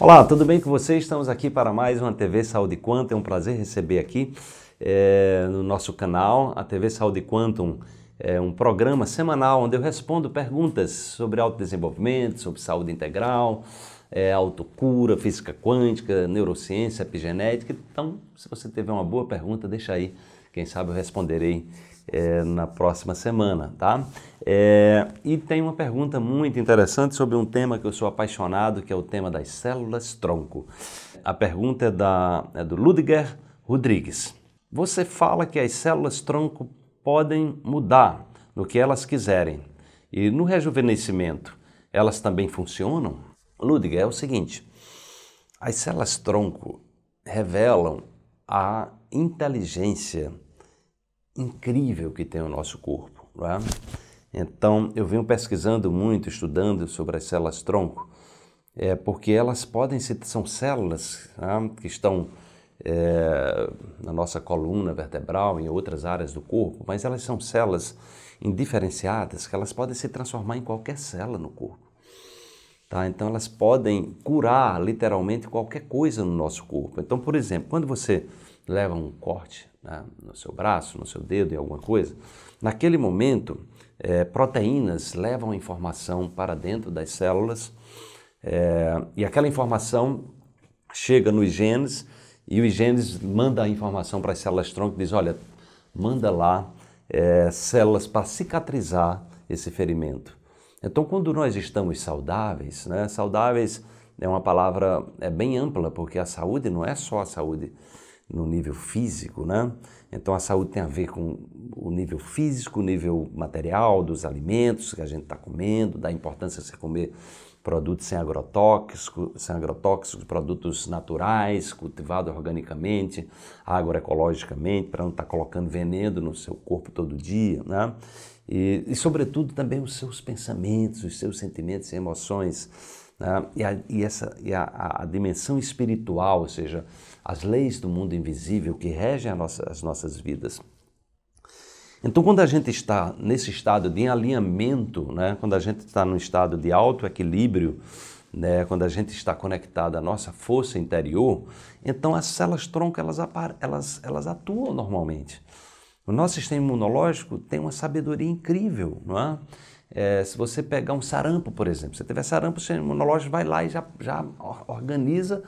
Olá, tudo bem com vocês? Estamos aqui para mais uma TV Saúde Quantum. É um prazer receber aqui é, no nosso canal. A TV Saúde Quantum é um programa semanal onde eu respondo perguntas sobre autodesenvolvimento, sobre saúde integral, é, autocura, física quântica, neurociência, epigenética. Então, se você tiver uma boa pergunta, deixa aí. Quem sabe eu responderei é, na próxima semana, tá? É, e tem uma pergunta muito interessante sobre um tema que eu sou apaixonado, que é o tema das células tronco. A pergunta é, da, é do Ludger Rodrigues. Você fala que as células tronco podem mudar no que elas quiserem. E no rejuvenescimento, elas também funcionam? Ludwig, é o seguinte: as células tronco revelam a inteligência incrível que tem o nosso corpo. Não é? Então, eu venho pesquisando muito, estudando sobre as células tronco, é, porque elas podem ser, são células né, que estão é, na nossa coluna vertebral, em outras áreas do corpo, mas elas são células indiferenciadas que elas podem se transformar em qualquer célula no corpo. Tá? Então, elas podem curar literalmente qualquer coisa no nosso corpo. Então, por exemplo, quando você leva um corte né, no seu braço, no seu dedo, em alguma coisa, naquele momento, é, proteínas levam informação para dentro das células é, e aquela informação chega nos genes e os genes manda a informação para as células tronco e diz: olha, manda lá é, células para cicatrizar esse ferimento. Então, quando nós estamos saudáveis, né? saudáveis é uma palavra é bem ampla, porque a saúde não é só a saúde no nível físico, né? Então a saúde tem a ver com o nível físico, o nível material dos alimentos que a gente está comendo, da importância de você comer produtos sem agrotóxicos, sem agrotóxicos, produtos naturais, cultivados organicamente, agroecologicamente, para não estar tá colocando veneno no seu corpo todo dia, né? E, e, sobretudo, também os seus pensamentos, os seus sentimentos e emoções. Né? E, a, e essa, e a, a, dimensão espiritual, ou seja, as leis do mundo invisível que regem nossa, as nossas vidas. Então, quando a gente está nesse estado de alinhamento, né? quando a gente está num estado de alto equilíbrio, né? quando a gente está conectado à nossa força interior, então as células tronco elas, elas, elas atuam normalmente. O nosso sistema imunológico tem uma sabedoria incrível, não é? É, se você pegar um sarampo, por exemplo, se você tiver sarampo, o sistema imunológico vai lá e já, já organiza,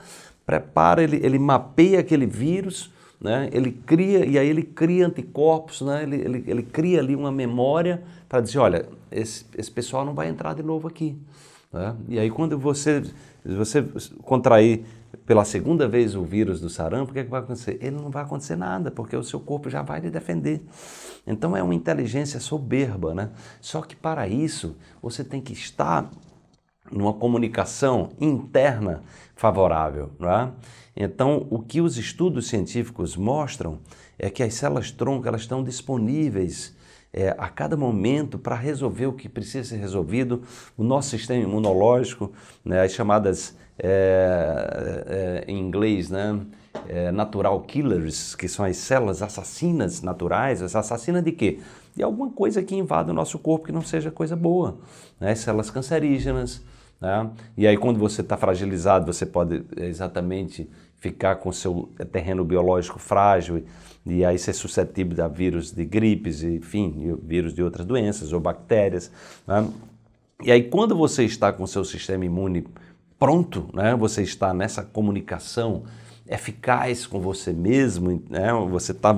prepara, ele, ele mapeia aquele vírus, né? ele cria, e aí ele cria anticorpos, né? ele, ele, ele cria ali uma memória para dizer, olha, esse, esse pessoal não vai entrar de novo aqui. Né? E aí quando você, você contrair pela segunda vez o vírus do sarampo, o que, é que vai acontecer? Ele não vai acontecer nada, porque o seu corpo já vai lhe defender. Então é uma inteligência soberba, né? Só que para isso você tem que estar numa comunicação interna favorável. Né? Então, o que os estudos científicos mostram é que as células-tronco elas estão disponíveis é, a cada momento para resolver o que precisa ser resolvido. O nosso sistema imunológico, né, as chamadas é, é, é, em inglês, né? É, natural killers, que são as células assassinas naturais, assassina de quê? De alguma coisa que invada o nosso corpo que não seja coisa boa, né? Células cancerígenas, né? E aí quando você está fragilizado, você pode é, exatamente ficar com seu é, terreno biológico frágil e aí ser suscetível a vírus de gripes, enfim, vírus de outras doenças ou bactérias. Né? E aí quando você está com seu sistema imune pronto, né? Você está nessa comunicação eficaz com você mesmo, né? Você está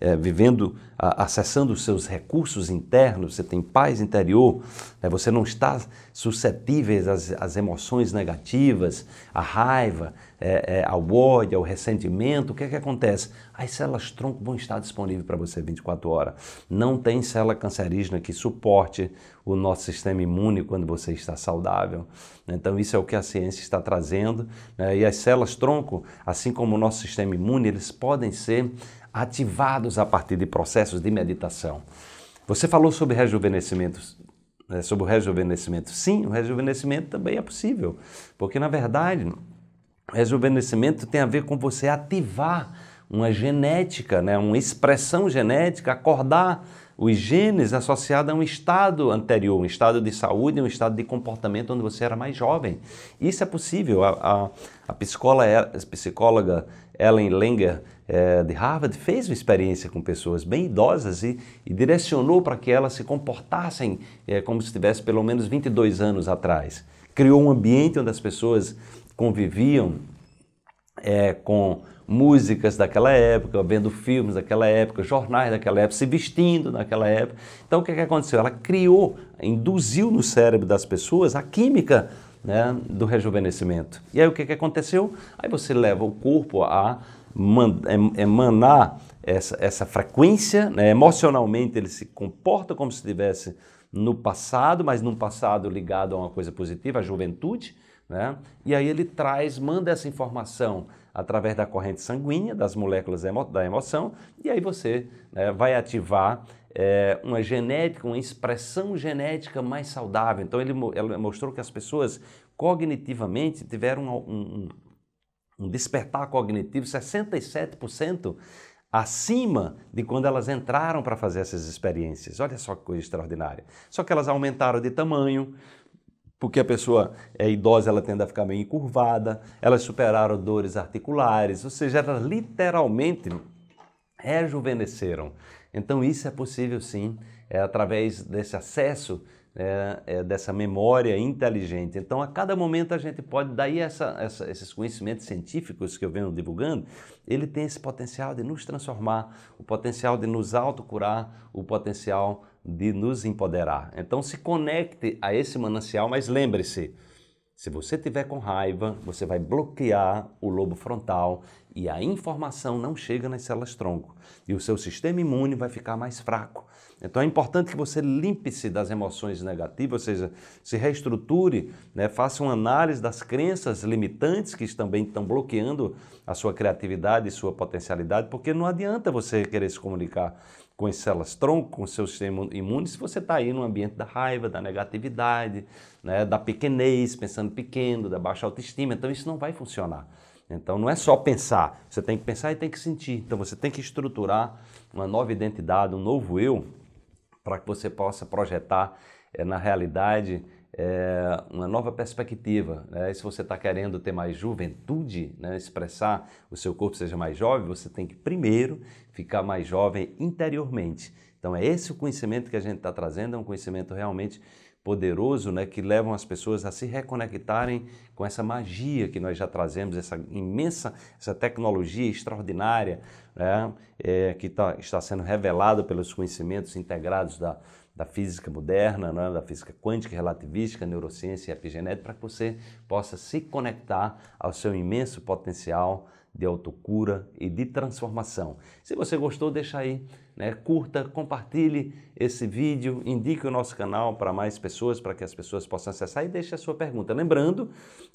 é, vivendo, a, acessando os seus recursos internos, você tem paz interior, né? você não está suscetível às, às emoções negativas, à raiva, é, é, ao ódio, ao ressentimento. O que é que acontece? As células tronco vão estar disponíveis para você 24 horas. Não tem célula cancerígena que suporte o nosso sistema imune quando você está saudável. Né. Então, isso é o que a ciência está trazendo. Né? E as células tronco, assim como o nosso sistema imune, eles podem ser ativados a partir de processos de meditação. Você falou sobre rejuvenescimento, é, sobre o rejuvenescimento. Sim, o rejuvenescimento também é possível, porque na verdade, o rejuvenescimento tem a ver com você ativar uma genética, né, uma expressão genética, acordar os genes associados a um estado anterior, um estado de saúde, um estado de comportamento onde você era mais jovem. Isso é possível. A, a, a, psicóloga, a psicóloga Ellen Langer, é, de Harvard, fez uma experiência com pessoas bem idosas e, e direcionou para que elas se comportassem é, como se tivesse pelo menos 22 anos atrás. Criou um ambiente onde as pessoas conviviam é, com músicas daquela época, vendo filmes daquela época, jornais daquela época, se vestindo naquela época. Então o que, é que aconteceu? Ela criou, induziu no cérebro das pessoas a química né, do rejuvenescimento. E aí o que, que aconteceu? Aí você leva o corpo a é, emanar essa, essa frequência, né? emocionalmente ele se comporta como se estivesse no passado, mas num passado ligado a uma coisa positiva, a juventude, né? E aí ele traz, manda essa informação através da corrente sanguínea, das moléculas da emoção, e aí você né, vai ativar é, uma genética, uma expressão genética mais saudável. Então ele, ele mostrou que as pessoas cognitivamente tiveram um, um, um despertar cognitivo 67% acima de quando elas entraram para fazer essas experiências. Olha só que coisa extraordinária. Só que elas aumentaram de tamanho, porque a pessoa é idosa, ela tende a ficar meio encurvada, elas superaram dores articulares, ou seja, elas literalmente rejuvenesceram. Então isso é possível sim, é, através desse acesso, é, é, dessa memória inteligente. Então a cada momento a gente pode, daí essa, essa, esses conhecimentos científicos que eu venho divulgando, ele tem esse potencial de nos transformar, o potencial de nos autocurar, o potencial de nos empoderar. Então se conecte a esse manancial, mas lembre-se, se você tiver com raiva, você vai bloquear o lobo frontal e a informação não chega nas células-tronco. E o seu sistema imune vai ficar mais fraco. Então é importante que você limpe-se das emoções negativas, ou seja, se reestruture, né, faça uma análise das crenças limitantes que também estão bloqueando a sua criatividade e sua potencialidade, porque não adianta você querer se comunicar com as células-tronco, com o seu sistema imune, se você está aí no ambiente da raiva, da negatividade, né, da pequenez, pensando pequeno, da baixa autoestima, então isso não vai funcionar. Então não é só pensar, você tem que pensar e tem que sentir. Então você tem que estruturar uma nova identidade, um novo eu, para que você possa projetar é, na realidade é, uma nova perspectiva. Né? se você está querendo ter mais juventude, né? expressar o seu corpo seja mais jovem, você tem que primeiro ficar mais jovem interiormente. Então é esse o conhecimento que a gente está trazendo, é um conhecimento realmente poderoso, né, que levam as pessoas a se reconectarem com essa magia que nós já trazemos, essa imensa, essa tecnologia extraordinária né, é, que tá, está sendo revelada pelos conhecimentos integrados da, da física moderna, né, da física quântica, relativística, neurociência e epigenética, para que você possa se conectar ao seu imenso potencial de autocura e de transformação. Se você gostou, deixa aí, né, curta, compartilhe esse vídeo, indique o nosso canal para mais pessoas, para que as pessoas possam acessar e deixe a sua pergunta. Lembrando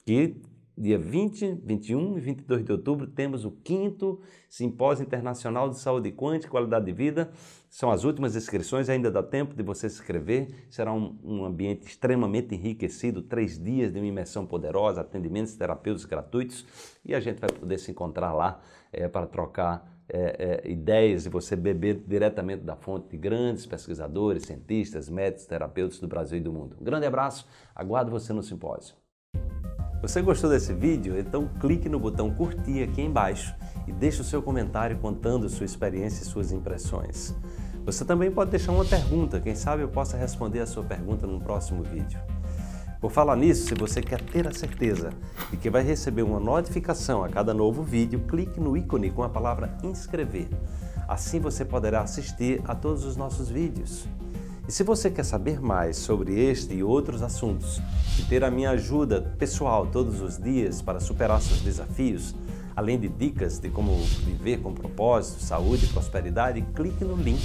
que dia 20, 21 e 22 de outubro, temos o quinto Simpósio Internacional de Saúde Quântica e Qualidade de Vida. São as últimas inscrições, ainda dá tempo de você se inscrever. Será um, um ambiente extremamente enriquecido, três dias de uma imersão poderosa, atendimentos terapêuticos gratuitos e a gente vai poder se encontrar lá é, para trocar é, é, ideias e você beber diretamente da fonte de grandes pesquisadores, cientistas, médicos, terapeutas do Brasil e do mundo. Um grande abraço, aguardo você no simpósio. Você gostou desse vídeo? Então clique no botão curtir aqui embaixo e deixe o seu comentário contando sua experiência e suas impressões. Você também pode deixar uma pergunta, quem sabe eu possa responder a sua pergunta num próximo vídeo. Por falar nisso, se você quer ter a certeza de que vai receber uma notificação a cada novo vídeo, clique no ícone com a palavra inscrever. Assim você poderá assistir a todos os nossos vídeos. E se você quer saber mais sobre este e outros assuntos e ter a minha ajuda pessoal todos os dias para superar seus desafios, além de dicas de como viver com propósito, saúde e prosperidade, clique no link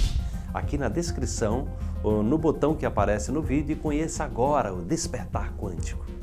aqui na descrição ou no botão que aparece no vídeo e conheça agora o Despertar Quântico.